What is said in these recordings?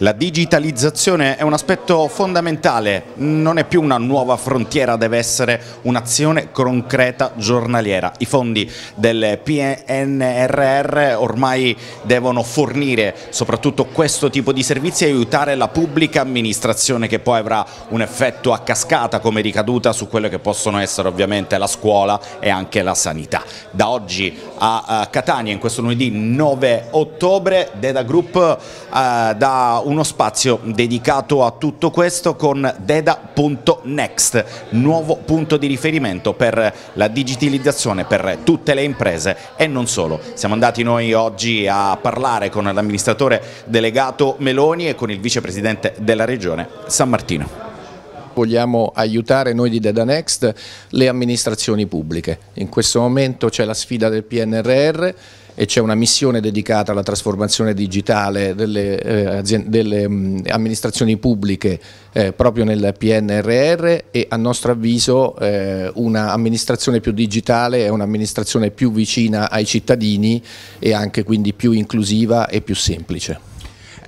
La digitalizzazione è un aspetto fondamentale, non è più una nuova frontiera, deve essere un'azione concreta giornaliera. I fondi del PNRR ormai devono fornire soprattutto questo tipo di servizi e aiutare la pubblica amministrazione che poi avrà un effetto a cascata come ricaduta su quelle che possono essere ovviamente la scuola e anche la sanità. Da oggi a eh, Catania, in questo lunedì 9 ottobre, Deda Group eh, da uno spazio dedicato a tutto questo con Deda.next, nuovo punto di riferimento per la digitalizzazione per tutte le imprese e non solo. Siamo andati noi oggi a parlare con l'amministratore delegato Meloni e con il vicepresidente della regione San Martino vogliamo aiutare noi di Deda Next le amministrazioni pubbliche. In questo momento c'è la sfida del PNRR e c'è una missione dedicata alla trasformazione digitale delle, eh, delle mh, mm, amministrazioni pubbliche eh, proprio nel PNRR e a nostro avviso eh, un'amministrazione più digitale è un'amministrazione più vicina ai cittadini e anche quindi più inclusiva e più semplice.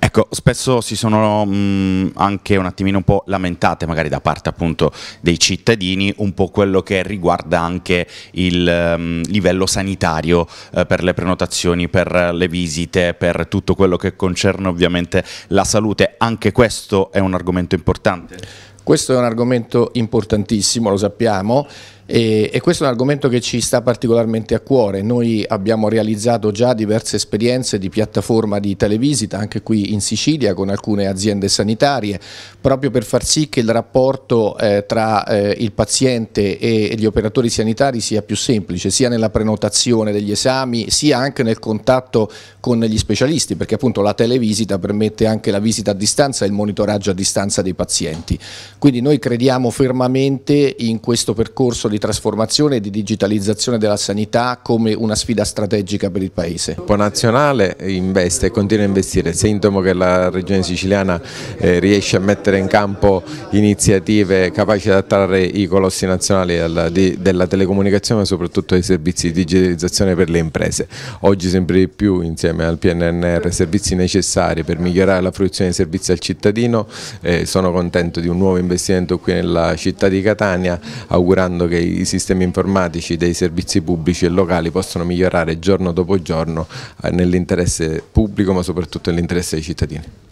Ecco, spesso si sono mh, mm, anche un attimino un po' lamentate magari da parte appunto dei cittadini un po' quello che riguarda anche il mh, mm, livello sanitario eh, per le prenotazioni, per le visite, per tutto quello che concerne ovviamente la salute. Anche questo è un argomento importante. Questo è un argomento importantissimo, lo sappiamo. E, e, questo è un argomento che ci sta particolarmente a cuore. Noi abbiamo realizzato già diverse esperienze di piattaforma di televisita, anche qui in Sicilia, con alcune aziende sanitarie, proprio per far sì che il rapporto eh, tra eh, il paziente e, e gli operatori sanitari sia più semplice, sia nella prenotazione degli esami, sia anche nel contatto con gli specialisti, perché appunto la televisita permette anche la visita a distanza e il monitoraggio a distanza dei pazienti. Quindi noi crediamo fermamente in questo percorso di trasformazione e di digitalizzazione della sanità come una sfida strategica per il Paese. Il Nazionale investe e continua a investire, è sintomo che la Regione siciliana eh, riesce a mettere in campo iniziative capaci di adattare i colossi nazionali della telecomunicazione ma soprattutto ai servizi di digitalizzazione per le imprese. Oggi sempre di più insieme al PNNR servizi necessari per migliorare la fruizione dei servizi al cittadino, eh, sono contento di un nuovo investimento qui nella città di Catania augurando che i sistemi informatici dei servizi pubblici e locali possono migliorare giorno dopo giorno eh, nell'interesse pubblico ma soprattutto nell'interesse dei cittadini.